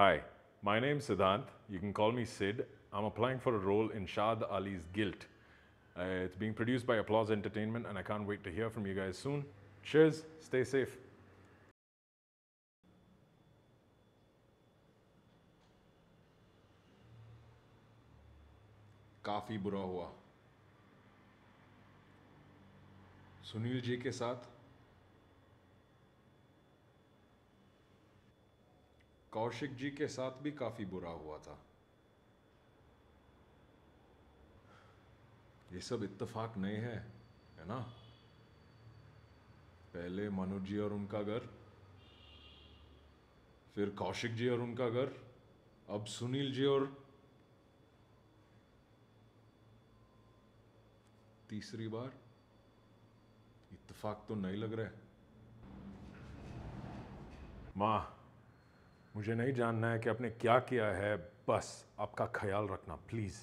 Hi, my name is Siddhant. You can call me Sid. I'm applying for a role in Shad Ali's Guilt. Uh, it's being produced by Applause Entertainment, and I can't wait to hear from you guys soon. Cheers, stay safe. काफ़ी बुरा हुआ सुनील जी के साथ कौशिक जी के साथ भी काफ़ी बुरा हुआ था ये सब इत्तेफाक नहीं है है ना पहले मनोज जी और उनका घर फिर कौशिक जी और उनका घर अब सुनील जी और तीसरी बार इत्तेफाक तो नहीं लग रहा है मां मुझे नहीं जानना है कि आपने क्या किया है बस आपका ख्याल रखना प्लीज़